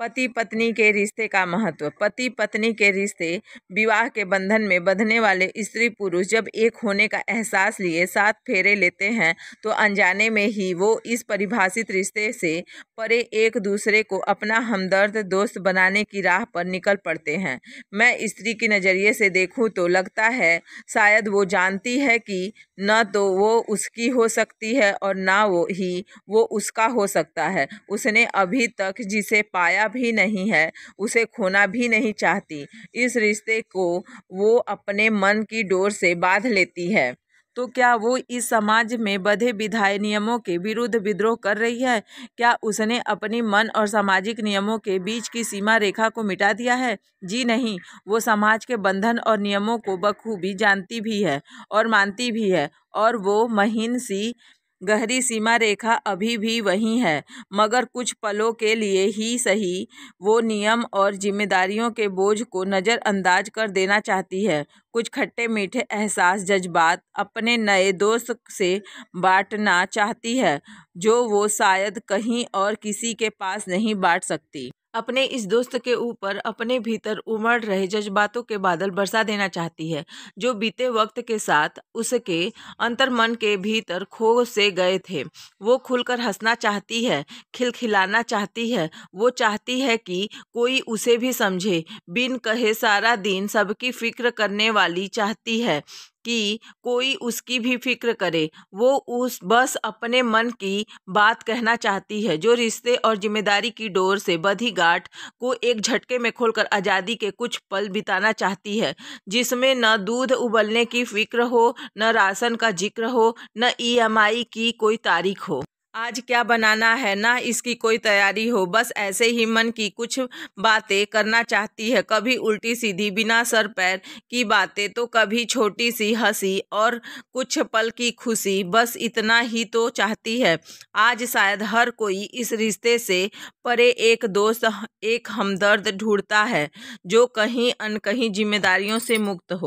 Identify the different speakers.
Speaker 1: पति पत्नी के रिश्ते का महत्व पति पत्नी के रिश्ते विवाह के बंधन में बंधने वाले स्त्री पुरुष जब एक होने का एहसास लिए साथ फेरे लेते हैं तो अनजाने में ही वो इस परिभाषित रिश्ते से परे एक दूसरे को अपना हमदर्द दोस्त बनाने की राह पर निकल पड़ते हैं मैं स्त्री के नज़रिए से देखूँ तो लगता है शायद वो जानती है कि न तो वो उसकी हो सकती है और ना वो ही वो उसका हो सकता है उसने अभी तक जिसे पाया भी नहीं है उसे खोना भी नहीं चाहती इस रिश्ते को वो अपने मन की डोर से बांध लेती है तो क्या वो इस समाज में बधे विधाय नियमों के विरुद्ध विद्रोह कर रही है क्या उसने अपनी मन और सामाजिक नियमों के बीच की सीमा रेखा को मिटा दिया है जी नहीं वो समाज के बंधन और नियमों को बखूबी जानती भी है और मानती भी है और वो महीन सी गहरी सीमा रेखा अभी भी वही है मगर कुछ पलों के लिए ही सही वो नियम और जिम्मेदारियों के बोझ को नज़रअंदाज कर देना चाहती है कुछ खट्टे मीठे एहसास जज्बात अपने नए दोस्त से बांटना चाहती है जो वो शायद कहीं और किसी के पास नहीं बांट सकती अपने इस दोस्त के ऊपर अपने भीतर उमड़ रहे जज्बातों के बादल बरसा देना चाहती है जो बीते वक्त के साथ उसके अंतर्मन के भीतर खो से गए थे वो खुलकर हंसना चाहती है खिलखिलाना चाहती है वो चाहती है कि कोई उसे भी समझे बिन कहे सारा दिन सबकी फिक्र करने वाली चाहती है कि कोई उसकी भी फिक्र करे वो उस बस अपने मन की बात कहना चाहती है जो रिश्ते और जिम्मेदारी की डोर से बधी गाठ को एक झटके में खोलकर आज़ादी के कुछ पल बिताना चाहती है जिसमें न दूध उबलने की फिक्र हो न राशन का जिक्र हो न ईएमआई e की कोई तारीख हो आज क्या बनाना है ना इसकी कोई तैयारी हो बस ऐसे ही मन की कुछ बातें करना चाहती है कभी उल्टी सीधी बिना सर पैर की बातें तो कभी छोटी सी हंसी और कुछ पल की खुशी बस इतना ही तो चाहती है आज शायद हर कोई इस रिश्ते से परे एक दोस्त एक हमदर्द ढूंढता है जो कहीं अनकहीं जिम्मेदारियों से मुक्त हो